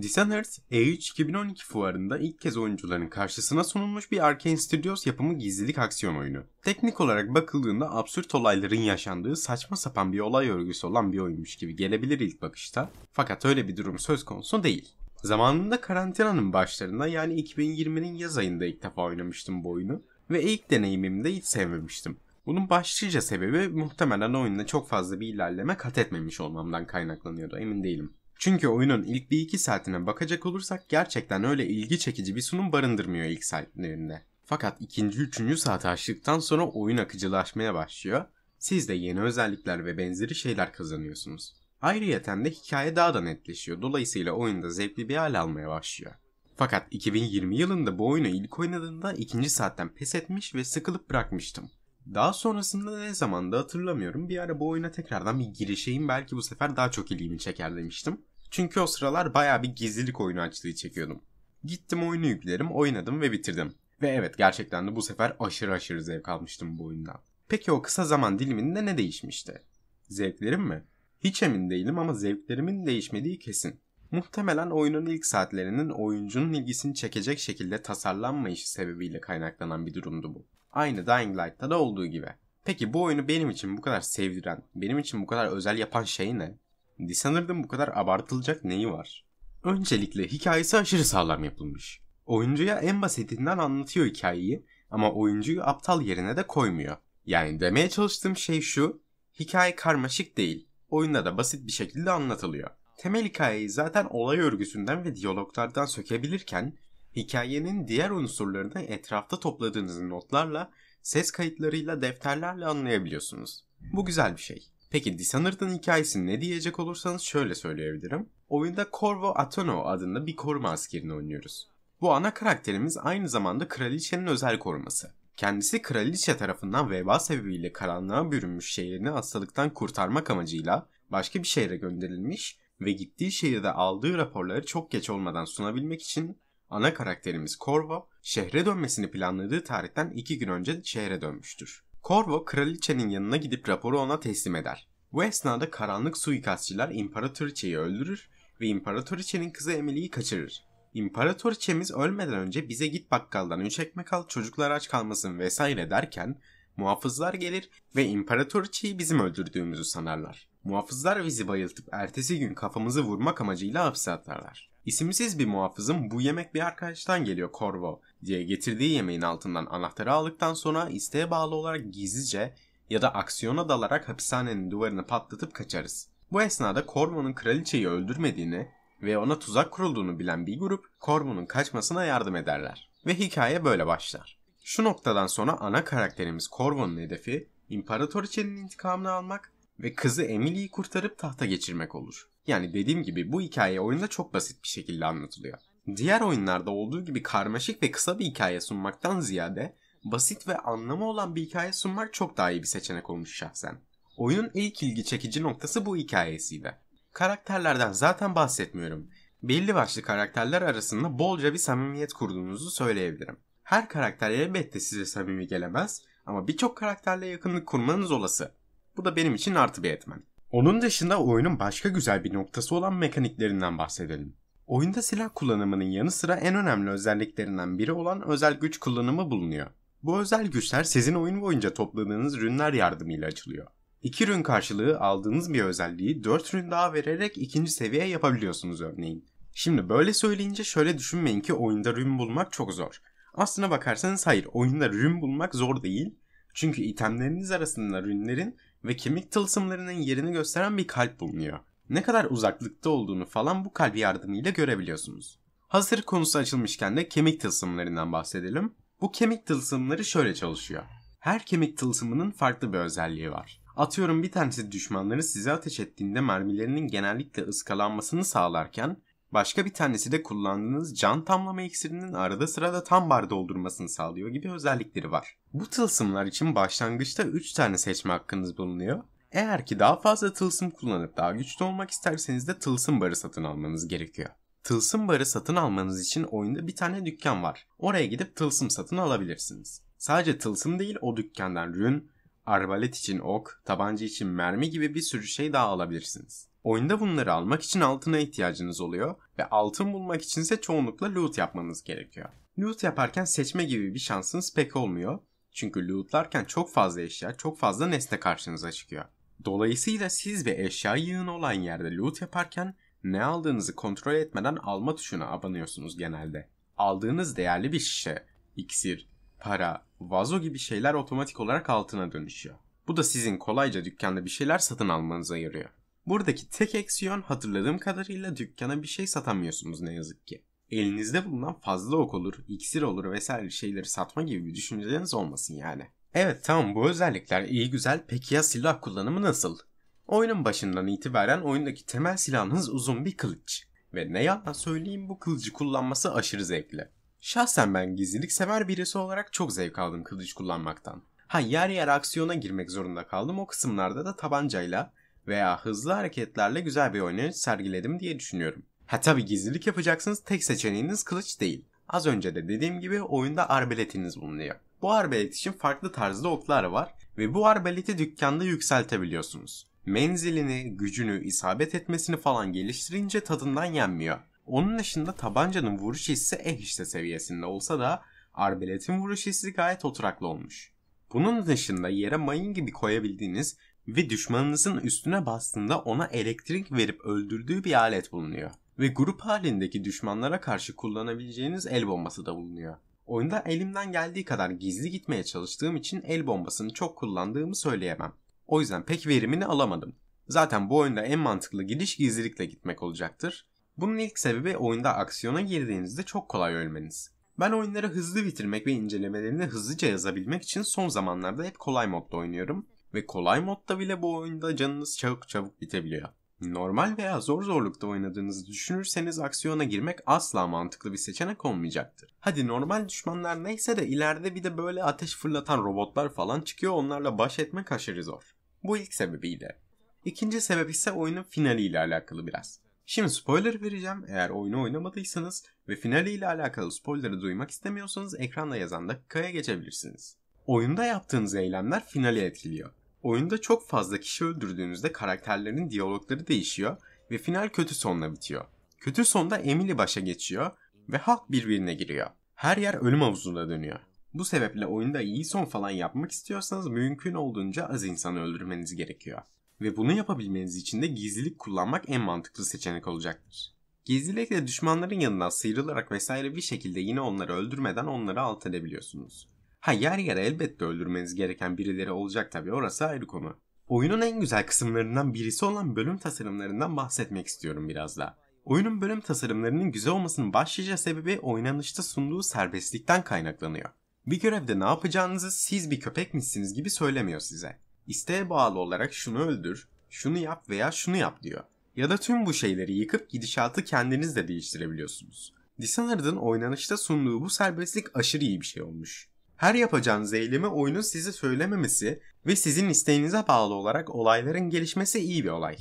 Dishonored, E3 2012 fuarında ilk kez oyuncuların karşısına sunulmuş bir Arkane Studios yapımı gizlilik aksiyon oyunu. Teknik olarak bakıldığında absürt olayların yaşandığı saçma sapan bir olay örgüsü olan bir oyunmuş gibi gelebilir ilk bakışta. Fakat öyle bir durum söz konusu değil. Zamanında karantinanın başlarında yani 2020'nin yaz ayında ilk defa oynamıştım bu oyunu ve ilk deneyimimde hiç sevmemiştim. Bunun başlıca sebebi muhtemelen oyunda çok fazla bir ilerleme kat etmemiş olmamdan kaynaklanıyordu emin değilim. Çünkü oyunun ilk bir iki saatine bakacak olursak gerçekten öyle ilgi çekici bir sunum barındırmıyor ilk saatlerinde. Fakat ikinci üçüncü saate açtıktan sonra oyun akıcılaşmaya başlıyor. Siz de yeni özellikler ve benzeri şeyler kazanıyorsunuz. Ayrıyeten de hikaye daha da netleşiyor. Dolayısıyla oyunda zevkli bir hal almaya başlıyor. Fakat 2020 yılında bu oyunu ilk oynadığımda ikinci saatten pes etmiş ve sıkılıp bırakmıştım. Daha sonrasında ne zaman da hatırlamıyorum. Bir ara bu oyuna tekrardan bir girişeyim. Belki bu sefer daha çok ilgimi çeker demiştim. Çünkü o sıralar baya bir gizlilik oyunu açtığı çekiyordum. Gittim oyunu yüklerim, oynadım ve bitirdim. Ve evet gerçekten de bu sefer aşırı aşırı zevk almıştım bu oyundan. Peki o kısa zaman diliminde ne değişmişti? Zevklerim mi? Hiç emin değilim ama zevklerimin değişmediği kesin. Muhtemelen oyunun ilk saatlerinin oyuncunun ilgisini çekecek şekilde tasarlanmayışı sebebiyle kaynaklanan bir durumdu bu. Aynı Dying Light'ta da olduğu gibi. Peki bu oyunu benim için bu kadar sevdiren, benim için bu kadar özel yapan şey ne? Dishonored'ın bu kadar abartılacak neyi var? Öncelikle hikayesi aşırı sağlam yapılmış. Oyuncuya en basitinden anlatıyor hikayeyi ama oyuncuyu aptal yerine de koymuyor. Yani demeye çalıştığım şey şu, hikaye karmaşık değil. Oyunda da basit bir şekilde anlatılıyor. Temel hikayeyi zaten olay örgüsünden ve diyaloglardan sökebilirken Hikayenin diğer unsurlarını etrafta topladığınız notlarla, ses kayıtlarıyla, defterlerle anlayabiliyorsunuz. Bu güzel bir şey. Peki Dishonored'ın hikayesini ne diyecek olursanız şöyle söyleyebilirim. Oyunda Corvo Atono adında bir koruma askerini oynuyoruz. Bu ana karakterimiz aynı zamanda kraliçenin özel koruması. Kendisi kraliçe tarafından veba sebebiyle karanlığa bürünmüş şehrini hastalıktan kurtarmak amacıyla başka bir şehre gönderilmiş ve gittiği şehirde aldığı raporları çok geç olmadan sunabilmek için ana karakterimiz Corvo, şehre dönmesini planladığı tarihten iki gün önce şehre dönmüştür. Corvo, kraliçenin yanına gidip raporu ona teslim eder. Bu esnada karanlık suikastçılar İmparatoriçe'yi öldürür ve İmparatoriçe'nin kızı Emily'yi kaçırır. İmparatoriçemiz ölmeden önce bize git bakkaldan üç ekmek al çocuklar aç kalmasın vesaire derken muhafızlar gelir ve İmparatoriçeyi bizim öldürdüğümüzü sanarlar. Muhafızlar bizi bayıltıp ertesi gün kafamızı vurmak amacıyla hapse atarlar. İsimsiz bir muhafızın bu yemek bir arkadaştan geliyor Corvo diye getirdiği yemeğin altından anahtarı aldıktan sonra isteğe bağlı olarak gizlice ya da aksiyona dalarak hapishanenin duvarını patlatıp kaçarız. Bu esnada Corvo'nun kraliçeyi öldürmediğini ve ona tuzak kurulduğunu bilen bir grup Corvo'nun kaçmasına yardım ederler. Ve hikaye böyle başlar. Şu noktadan sonra ana karakterimiz Corvo'nun hedefi İmparatoriçe'nin intikamını almak ve kızı Emily'yi kurtarıp tahta geçirmek olur. Yani dediğim gibi bu hikaye oyunda çok basit bir şekilde anlatılıyor. Diğer oyunlarda olduğu gibi karmaşık ve kısa bir hikaye sunmaktan ziyade basit ve anlamı olan bir hikaye sunmak çok daha iyi bir seçenek olmuş şahsen. Oyunun ilk ilgi çekici noktası bu hikayesiydi. Karakterlerden zaten bahsetmiyorum. Belli başlı karakterler arasında bolca bir samimiyet kurduğunuzu söyleyebilirim. Her karakter elbette size samimi gelemez ama birçok karakterle yakınlık kurmanız olası. Bu da benim için artı bir etmen. Onun dışında oyunun başka güzel bir noktası olan mekaniklerinden bahsedelim. Oyunda silah kullanımının yanı sıra en önemli özelliklerinden biri olan özel güç kullanımı bulunuyor. Bu özel güçler sizin oyun boyunca topladığınız rünler yardımıyla açılıyor. 2 rün karşılığı aldığınız bir özelliği 4 rün daha vererek ikinci seviye yapabiliyorsunuz örneğin. Şimdi böyle söyleyince şöyle düşünmeyin ki oyunda rün bulmak çok zor. Aslına bakarsanız hayır oyunda rün bulmak zor değil. Çünkü itemleriniz arasında rünlerin ve kemik tılsımlarının yerini gösteren bir kalp bulunuyor. Ne kadar uzaklıkta olduğunu falan bu kalbi yardımıyla görebiliyorsunuz. Hazır konusu açılmışken de kemik tılsımlarından bahsedelim. Bu kemik tılsımları şöyle çalışıyor. Her kemik tılsımının farklı bir özelliği var. Atıyorum bir tanesi düşmanları size ateş ettiğinde mermilerinin genellikle ıskalanmasını sağlarken Başka bir tanesi de kullandığınız can tamlama iksirinin arada sırada tam bar doldurmasını sağlıyor gibi özellikleri var. Bu tılsımlar için başlangıçta 3 tane seçme hakkınız bulunuyor. Eğer ki daha fazla tılsım kullanıp daha güçlü olmak isterseniz de tılsım barı satın almanız gerekiyor. Tılsım barı satın almanız için oyunda bir tane dükkan var. Oraya gidip tılsım satın alabilirsiniz. Sadece tılsım değil o dükkandan rün, arbalet için ok, tabanca için mermi gibi bir sürü şey daha alabilirsiniz. Oyunda bunları almak için altına ihtiyacınız oluyor ve altın bulmak içinse çoğunlukla loot yapmanız gerekiyor. Loot yaparken seçme gibi bir şansınız pek olmuyor. Çünkü lootlarken çok fazla eşya, çok fazla nesne karşınıza çıkıyor. Dolayısıyla siz ve eşya yığın olan yerde loot yaparken ne aldığınızı kontrol etmeden alma tuşuna abanıyorsunuz genelde. Aldığınız değerli bir şişe, iksir, para, vazo gibi şeyler otomatik olarak altına dönüşüyor. Bu da sizin kolayca dükkanda bir şeyler satın almanıza yarıyor. Buradaki tek eksiyon hatırladığım kadarıyla dükkana bir şey satamıyorsunuz ne yazık ki. Elinizde bulunan fazla ok olur, iksir olur vesaire şeyleri satma gibi bir düşünceleriniz olmasın yani. Evet tamam bu özellikler iyi güzel peki ya silah kullanımı nasıl? Oyunun başından itibaren oyundaki temel silahınız uzun bir kılıç. Ve ne yalan söyleyeyim bu kılıcı kullanması aşırı zevkli. Şahsen ben gizlilik sever birisi olarak çok zevk aldım kılıç kullanmaktan. Ha yer yer aksiyona girmek zorunda kaldım o kısımlarda da tabancayla veya hızlı hareketlerle güzel bir oynanış sergiledim diye düşünüyorum. Ha tabi gizlilik yapacaksınız tek seçeneğiniz kılıç değil. Az önce de dediğim gibi oyunda arbeletiniz bulunuyor. Bu arbelet için farklı tarzda oklar var ve bu arbeleti dükkanda yükseltebiliyorsunuz. Menzilini, gücünü, isabet etmesini falan geliştirince tadından yenmiyor. Onun dışında tabancanın vuruş hissi eh işte seviyesinde olsa da arbeletin vuruş hissi gayet oturaklı olmuş. Bunun dışında yere mayın gibi koyabildiğiniz ve düşmanınızın üstüne bastığında ona elektrik verip öldürdüğü bir alet bulunuyor. Ve grup halindeki düşmanlara karşı kullanabileceğiniz el bombası da bulunuyor. Oyunda elimden geldiği kadar gizli gitmeye çalıştığım için el bombasını çok kullandığımı söyleyemem. O yüzden pek verimini alamadım. Zaten bu oyunda en mantıklı gidiş gizlilikle gitmek olacaktır. Bunun ilk sebebi oyunda aksiyona girdiğinizde çok kolay ölmeniz. Ben oyunları hızlı bitirmek ve incelemelerini hızlıca yazabilmek için son zamanlarda hep kolay modda oynuyorum ve kolay modda bile bu oyunda canınız çabuk çabuk bitebiliyor. Normal veya zor zorlukta oynadığınızı düşünürseniz aksiyona girmek asla mantıklı bir seçenek olmayacaktır. Hadi normal düşmanlar neyse de ileride bir de böyle ateş fırlatan robotlar falan çıkıyor onlarla baş etmek aşırı zor. Bu ilk sebebiydi. İkinci sebep ise oyunun finaliyle alakalı biraz. Şimdi spoiler vereceğim eğer oyunu oynamadıysanız ve finaliyle alakalı spoiler'ı duymak istemiyorsanız ekranda yazan dakikaya geçebilirsiniz. Oyunda yaptığınız eylemler finali etkiliyor. Oyunda çok fazla kişi öldürdüğünüzde karakterlerin diyalogları değişiyor ve final kötü sonla bitiyor. Kötü sonda Emily başa geçiyor ve halk birbirine giriyor. Her yer ölüm havuzuna dönüyor. Bu sebeple oyunda iyi son falan yapmak istiyorsanız mümkün olduğunca az insanı öldürmeniz gerekiyor. Ve bunu yapabilmeniz için de gizlilik kullanmak en mantıklı seçenek olacaktır. Gizlilikle düşmanların yanından sıyrılarak vesaire bir şekilde yine onları öldürmeden onları alt edebiliyorsunuz. Ha yer yer elbette öldürmeniz gereken birileri olacak tabi orası ayrı konu. Oyunun en güzel kısımlarından birisi olan bölüm tasarımlarından bahsetmek istiyorum biraz da. Oyunun bölüm tasarımlarının güzel olmasının başlıca sebebi oynanışta sunduğu serbestlikten kaynaklanıyor. Bir görevde ne yapacağınızı siz bir köpek misiniz gibi söylemiyor size. İsteğe bağlı olarak şunu öldür, şunu yap veya şunu yap diyor. Ya da tüm bu şeyleri yıkıp gidişatı kendiniz de değiştirebiliyorsunuz. Dishonored'ın oynanışta sunduğu bu serbestlik aşırı iyi bir şey olmuş. Her yapacağınız eylemi oyunun size söylememesi ve sizin isteğinize bağlı olarak olayların gelişmesi iyi bir olay.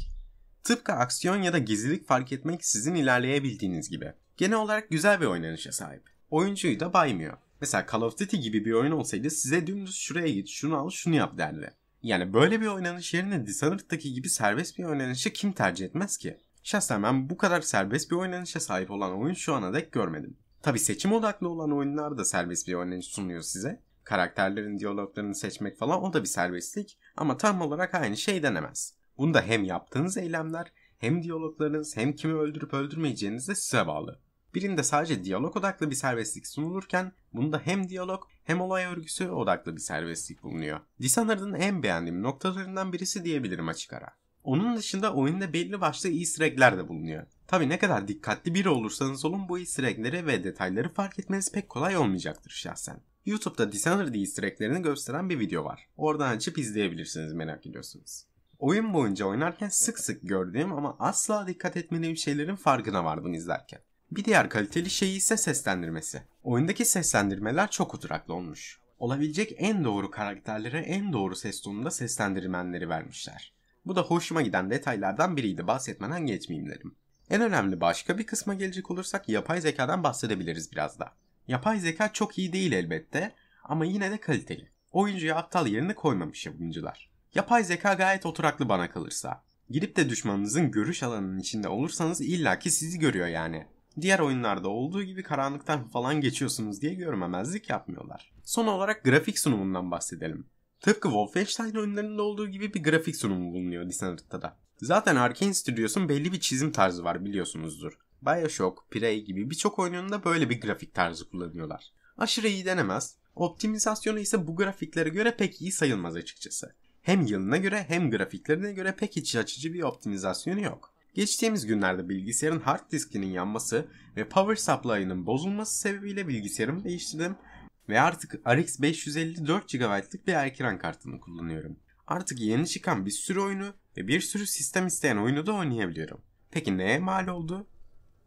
Tıpkı aksiyon ya da gizlilik fark etmek sizin ilerleyebildiğiniz gibi. Genel olarak güzel bir oynanışa sahip. Oyuncuyu da baymıyor. Mesela Call of Duty gibi bir oyun olsaydı size dümdüz şuraya git, şunu al, şunu yap derdi. Yani böyle bir oynanış yerine Dishonored'daki gibi serbest bir oynanışı kim tercih etmez ki? Şahsen ben bu kadar serbest bir oynanışa sahip olan oyun şu ana dek görmedim. Tabi seçim odaklı olan oyunlar da serbest bir oynayış sunuyor size. Karakterlerin diyaloglarını seçmek falan o da bir serbestlik ama tam olarak aynı şey denemez. Bunda hem yaptığınız eylemler hem diyaloglarınız hem kimi öldürüp öldürmeyeceğiniz de size bağlı. Birinde sadece diyalog odaklı bir serbestlik sunulurken bunda hem diyalog hem olay örgüsü odaklı bir serbestlik bulunuyor. Dishonored'ın en beğendiğim noktalarından birisi diyebilirim açık ara. Onun dışında oyunda belli başlı easter egg'ler de bulunuyor. Tabi ne kadar dikkatli biri olursanız olun bu easter eggleri ve detayları fark etmeniz pek kolay olmayacaktır şahsen. YouTube'da Dishonored easter egglerini gösteren bir video var. Oradan açıp izleyebilirsiniz merak ediyorsunuz. Oyun boyunca oynarken sık sık gördüğüm ama asla dikkat etmediğim şeylerin farkına vardım izlerken. Bir diğer kaliteli şey ise seslendirmesi. Oyundaki seslendirmeler çok oturaklı olmuş. Olabilecek en doğru karakterlere en doğru ses tonunda seslendirmenleri vermişler. Bu da hoşuma giden detaylardan biriydi bahsetmeden geçmeyeyim derim. En önemli başka bir kısma gelecek olursak yapay zekadan bahsedebiliriz biraz da. Yapay zeka çok iyi değil elbette ama yine de kaliteli. Oyuncuya aptal yerini koymamış yapımcılar. Yapay zeka gayet oturaklı bana kalırsa. Girip de düşmanınızın görüş alanının içinde olursanız illaki sizi görüyor yani. Diğer oyunlarda olduğu gibi karanlıktan falan geçiyorsunuz diye görmemezlik yapmıyorlar. Son olarak grafik sunumundan bahsedelim. Tıpkı Wolfenstein oyunlarında olduğu gibi bir grafik sunumu bulunuyor Dishonored'da da. Zaten Arkane Studios'un belli bir çizim tarzı var biliyorsunuzdur. Bioshock, Prey gibi birçok oyununda böyle bir grafik tarzı kullanıyorlar. Aşırı iyi denemez, optimizasyonu ise bu grafiklere göre pek iyi sayılmaz açıkçası. Hem yılına göre hem grafiklerine göre pek iç açıcı bir optimizasyonu yok. Geçtiğimiz günlerde bilgisayarın hard diskinin yanması ve power supply'ının bozulması sebebiyle bilgisayarımı değiştirdim ve artık RX 550 4 GB'lık bir ekran kartını kullanıyorum. Artık yeni çıkan bir sürü oyunu ve bir sürü sistem isteyen oyunu da oynayabiliyorum. Peki neye mal oldu?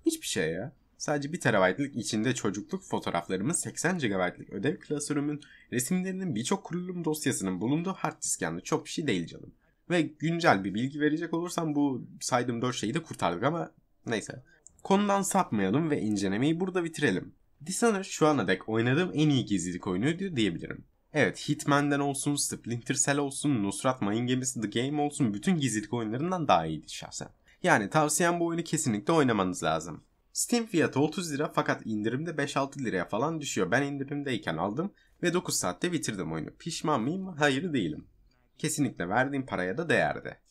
Hiçbir şey ya. Sadece 1 terabaytlık içinde çocukluk fotoğraflarımın 80 GB'lık ödev klasörümün, resimlerinin birçok kurulum dosyasının bulunduğu hard disk yandı çok bir şey değil canım. Ve güncel bir bilgi verecek olursam bu saydığım 4 şeyi de kurtardık ama neyse. Konudan sapmayalım ve incelemeyi burada bitirelim. Dishonored şu ana dek oynadığım en iyi gizlilik oyunuydu diyebilirim. Evet Hitman'den olsun, Splinter Cell olsun, Nusrat Mayın Gemisi The Game olsun bütün gizlilik oyunlarından daha iyiydi şahsen. Yani tavsiyem bu oyunu kesinlikle oynamanız lazım. Steam fiyatı 30 lira fakat indirimde 5-6 liraya falan düşüyor. Ben indirimdeyken aldım ve 9 saatte bitirdim oyunu. Pişman mıyım? Hayır değilim. Kesinlikle verdiğim paraya da değerdi.